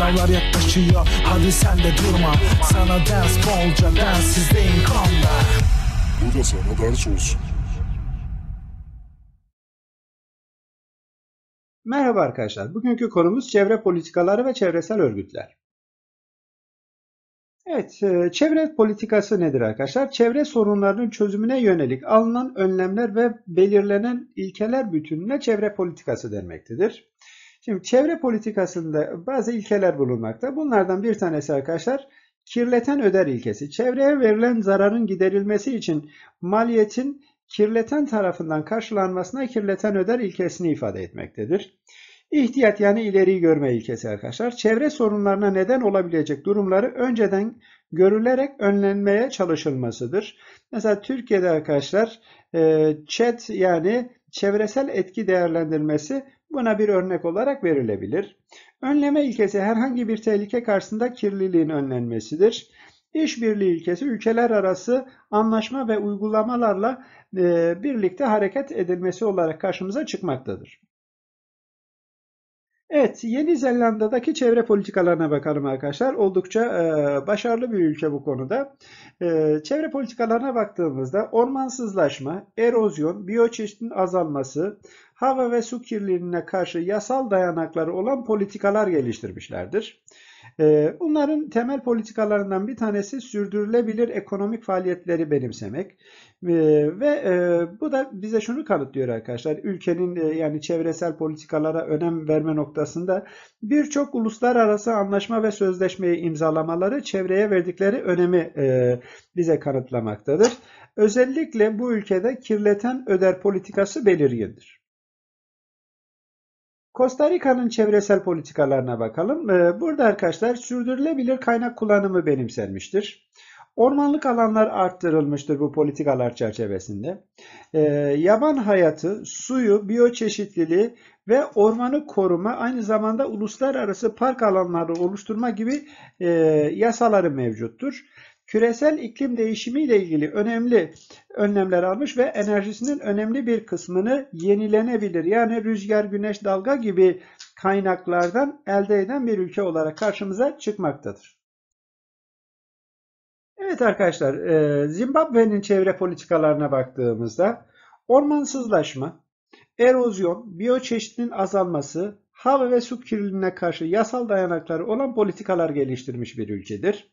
Sınavlar yaklaşıyor hadi sen de durma Sana ders bolca densizdeyim kanla Bu da sana ders olsun Merhaba arkadaşlar. Bugünkü konumuz çevre politikaları ve çevresel örgütler. Evet, e, çevre politikası nedir arkadaşlar? Çevre sorunlarının çözümüne yönelik alınan önlemler ve belirlenen ilkeler bütününe çevre politikası denmektedir. Şimdi çevre politikasında bazı ilkeler bulunmakta. Bunlardan bir tanesi arkadaşlar kirleten öder ilkesi. Çevreye verilen zararın giderilmesi için maliyetin kirleten tarafından karşılanmasına kirleten öder ilkesini ifade etmektedir. İhtiyat yani ileri görme ilkesi arkadaşlar. Çevre sorunlarına neden olabilecek durumları önceden görülerek önlenmeye çalışılmasıdır. Mesela Türkiye'de arkadaşlar ÇED yani çevresel etki değerlendirmesi Buna bir örnek olarak verilebilir. Önleme ilkesi herhangi bir tehlike karşısında kirliliğin önlenmesidir. İşbirliği ilkesi ülkeler arası anlaşma ve uygulamalarla birlikte hareket edilmesi olarak karşımıza çıkmaktadır. Evet, Yeni Zelanda'daki çevre politikalarına bakalım arkadaşlar. Oldukça e, başarılı bir ülke bu konuda. E, çevre politikalarına baktığımızda ormansızlaşma, erozyon, biyoçeşitin azalması, hava ve su kirliliğine karşı yasal dayanakları olan politikalar geliştirmişlerdir. Onların ee, temel politikalarından bir tanesi sürdürülebilir ekonomik faaliyetleri benimsemek. Ee, ve e, bu da bize şunu kanıtlıyor arkadaşlar. Ülkenin e, yani çevresel politikalara önem verme noktasında birçok uluslararası anlaşma ve sözleşmeyi imzalamaları çevreye verdikleri önemi e, bize kanıtlamaktadır. Özellikle bu ülkede kirleten öder politikası belirgindir. Costa Rica'nın çevresel politikalarına bakalım. Ee, burada arkadaşlar sürdürülebilir kaynak kullanımı benimsenmiştir. Ormanlık alanlar arttırılmıştır bu politikalar çerçevesinde. Ee, yaban hayatı, suyu, biyoçeşitliliği ve ormanı koruma aynı zamanda uluslararası park alanları oluşturma gibi e, yasaları mevcuttur küresel iklim değişimi ile ilgili önemli önlemler almış ve enerjisinin önemli bir kısmını yenilenebilir yani rüzgar, güneş, dalga gibi kaynaklardan elde eden bir ülke olarak karşımıza çıkmaktadır. Evet arkadaşlar, e, Zimbabwe'nin çevre politikalarına baktığımızda ormansızlaşma, erozyon, biyoçeşitliğin azalması, hava ve su kirliliğine karşı yasal dayanakları olan politikalar geliştirmiş bir ülkedir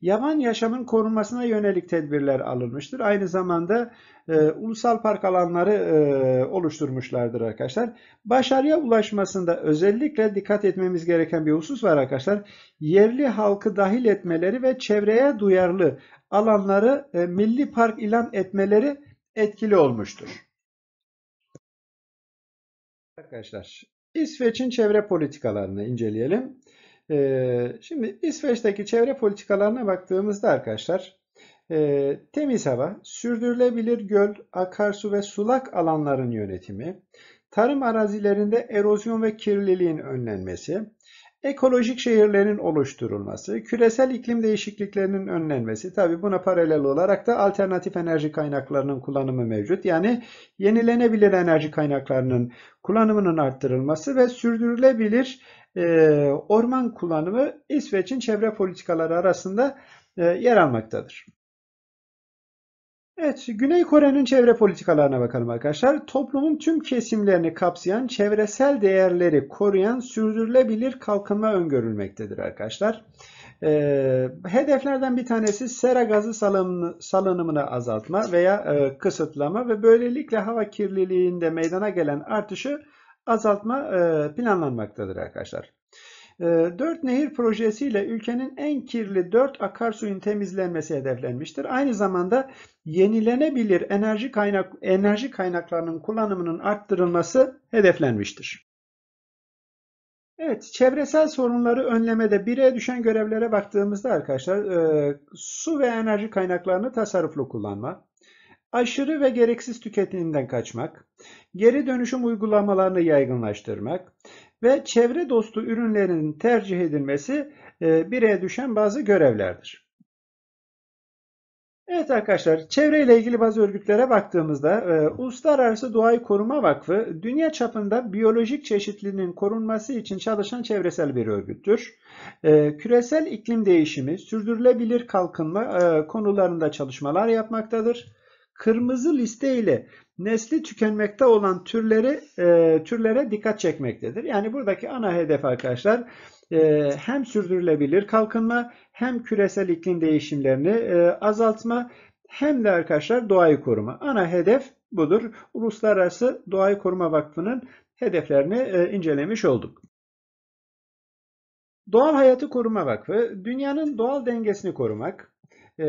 yaban yaşamın korunmasına yönelik tedbirler alınmıştır. Aynı zamanda e, ulusal park alanları e, oluşturmuşlardır arkadaşlar. Başarıya ulaşmasında özellikle dikkat etmemiz gereken bir husus var arkadaşlar. Yerli halkı dahil etmeleri ve çevreye duyarlı alanları e, milli park ilan etmeleri etkili olmuştur. Arkadaşlar İsveç'in çevre politikalarını inceleyelim. Ee, şimdi İsveç'teki çevre politikalarına baktığımızda arkadaşlar e, temiz hava, sürdürülebilir göl, akarsu ve sulak alanların yönetimi, tarım arazilerinde erozyon ve kirliliğin önlenmesi, ekolojik şehirlerin oluşturulması, küresel iklim değişikliklerinin önlenmesi, tabi buna paralel olarak da alternatif enerji kaynaklarının kullanımı mevcut. Yani yenilenebilir enerji kaynaklarının kullanımının arttırılması ve sürdürülebilir ee, orman kullanımı İsveç'in çevre politikaları arasında e, yer almaktadır. Evet, Güney Kore'nin çevre politikalarına bakalım arkadaşlar. Toplumun tüm kesimlerini kapsayan, çevresel değerleri koruyan, sürdürülebilir kalkınma öngörülmektedir arkadaşlar. Ee, hedeflerden bir tanesi sera gazı salınımını, azaltma veya e, kısıtlama ve böylelikle hava kirliliğinde meydana gelen artışı azaltma e, planlanmaktadır arkadaşlar. E, 4 nehir projesiyle ülkenin en kirli 4 akarsuyun temizlenmesi hedeflenmiştir. Aynı zamanda yenilenebilir enerji kaynak enerji kaynaklarının kullanımının arttırılması hedeflenmiştir. Evet, çevresel sorunları önlemede bireye düşen görevlere baktığımızda arkadaşlar e, su ve enerji kaynaklarını tasarruflu kullanma, aşırı ve gereksiz tüketimden kaçmak, geri dönüşüm uygulamalarını yaygınlaştırmak ve çevre dostu ürünlerin tercih edilmesi e, bireye düşen bazı görevlerdir. Evet arkadaşlar, çevre ile ilgili bazı örgütlere baktığımızda e, Uluslararası Doğayı Koruma Vakfı dünya çapında biyolojik çeşitliliğin korunması için çalışan çevresel bir örgüttür. E, küresel iklim değişimi, sürdürülebilir kalkınma konularında çalışmalar yapmaktadır kırmızı liste ile nesli tükenmekte olan türleri e, türlere dikkat çekmektedir. Yani buradaki ana hedef arkadaşlar e, hem sürdürülebilir kalkınma hem küresel iklim değişimlerini e, azaltma hem de arkadaşlar doğayı koruma. Ana hedef budur. Uluslararası Doğayı Koruma Vakfı'nın hedeflerini e, incelemiş olduk. Doğal Hayatı Koruma Vakfı, dünyanın doğal dengesini korumak, e,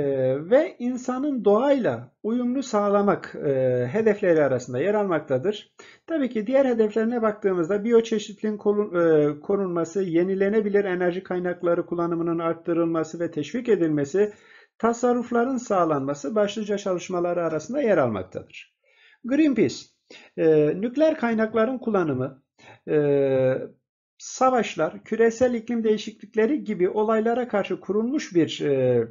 ve insanın doğayla uyumlu sağlamak e, hedefleri arasında yer almaktadır. Tabii ki diğer hedeflerine baktığımızda biyoçeşitliğin e, korunması, yenilenebilir enerji kaynakları kullanımının arttırılması ve teşvik edilmesi, tasarrufların sağlanması başlıca çalışmaları arasında yer almaktadır. Greenpeace, e, nükleer kaynakların kullanımı, e, savaşlar, küresel iklim değişiklikleri gibi olaylara karşı kurulmuş bir e,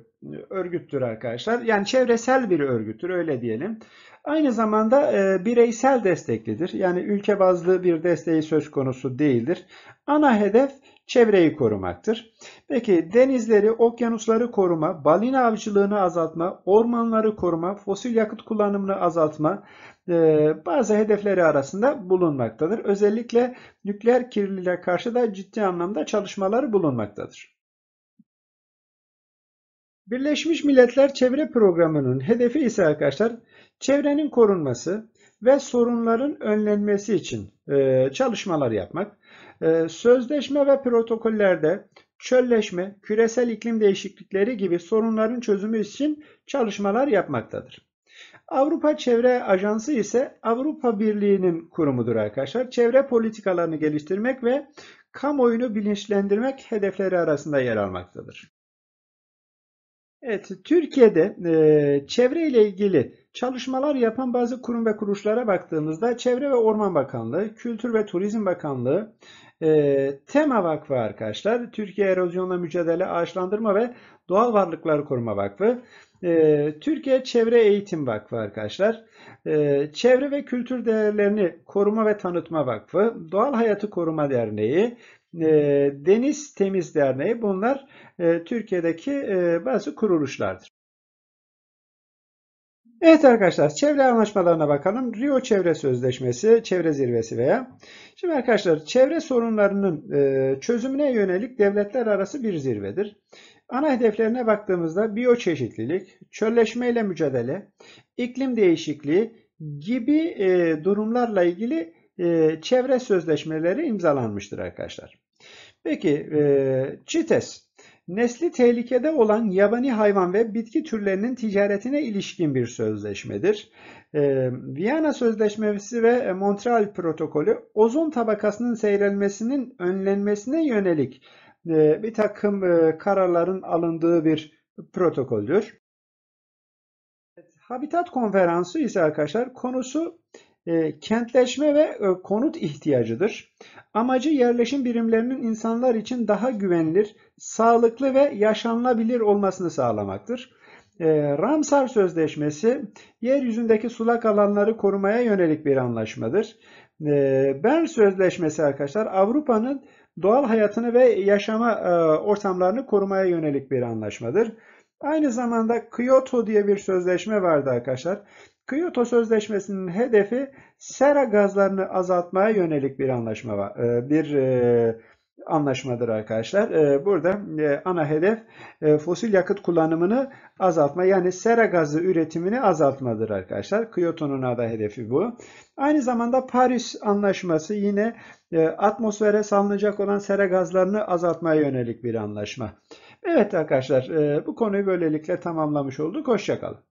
örgüttür arkadaşlar. Yani çevresel bir örgüttür öyle diyelim. Aynı zamanda e, bireysel desteklidir. Yani ülke bazlı bir desteği söz konusu değildir. Ana hedef çevreyi korumaktır. Peki denizleri, okyanusları koruma, balina avcılığını azaltma, ormanları koruma, fosil yakıt kullanımını azaltma e, bazı hedefleri arasında bulunmaktadır. Özellikle nükleer kirliliğe karşı da ciddi anlamda çalışmalar bulunmaktadır. Birleşmiş Milletler Çevre Programı'nın hedefi ise arkadaşlar çevrenin korunması ve sorunların önlenmesi için e, çalışmalar yapmak. E, sözleşme ve protokollerde çölleşme, küresel iklim değişiklikleri gibi sorunların çözümü için çalışmalar yapmaktadır. Avrupa Çevre Ajansı ise Avrupa Birliği'nin kurumudur arkadaşlar. Çevre politikalarını geliştirmek ve kamuoyunu bilinçlendirmek hedefleri arasında yer almaktadır. Evet, Türkiye'de e, çevre ile ilgili çalışmalar yapan bazı kurum ve kuruluşlara baktığımızda Çevre ve Orman Bakanlığı, Kültür ve Turizm Bakanlığı, e, Tema Vakfı arkadaşlar, Türkiye Erozyonla Mücadele Ağaçlandırma ve Doğal Varlıklar Koruma Vakfı, e, Türkiye Çevre Eğitim Vakfı arkadaşlar, e, Çevre ve Kültür Değerlerini Koruma ve Tanıtma Vakfı, Doğal Hayatı Koruma Derneği, ee, Deniz Temiz Derneği bunlar e, Türkiye'deki e, bazı kuruluşlardır. Evet arkadaşlar çevre anlaşmalarına bakalım. Rio Çevre Sözleşmesi, Çevre Zirvesi veya. Şimdi arkadaşlar çevre sorunlarının e, çözümüne yönelik devletler arası bir zirvedir. Ana hedeflerine baktığımızda biyoçeşitlilik, çölleşmeyle mücadele, iklim değişikliği gibi durumlarla ilgili e, çevre sözleşmeleri imzalanmıştır arkadaşlar. Peki CITES e, nesli tehlikede olan yabani hayvan ve bitki türlerinin ticaretine ilişkin bir sözleşmedir. E, Viyana Sözleşmesi ve Montreal Protokolü ozon tabakasının seyrelmesinin önlenmesine yönelik bir takım kararların alındığı bir protokoldür. Habitat konferansı ise arkadaşlar konusu ee, kentleşme ve e, konut ihtiyacıdır. Amacı yerleşim birimlerinin insanlar için daha güvenilir, sağlıklı ve yaşanılabilir olmasını sağlamaktır. Ee, Ramsar Sözleşmesi yeryüzündeki sulak alanları korumaya yönelik bir anlaşmadır. Ee, Bern Sözleşmesi arkadaşlar Avrupa'nın doğal hayatını ve yaşama e, ortamlarını korumaya yönelik bir anlaşmadır. Aynı zamanda Kyoto diye bir sözleşme vardı arkadaşlar. Kyoto Sözleşmesi'nin hedefi sera gazlarını azaltmaya yönelik bir anlaşma var. Ee, bir e, anlaşmadır arkadaşlar. Ee, burada e, ana hedef e, fosil yakıt kullanımını azaltma yani sera gazı üretimini azaltmadır arkadaşlar. Kyoto'nun ada hedefi bu. Aynı zamanda Paris Anlaşması yine atmosfere salınacak olan sera gazlarını azaltmaya yönelik bir anlaşma. Evet arkadaşlar bu konuyu böylelikle tamamlamış olduk. Hoşçakalın.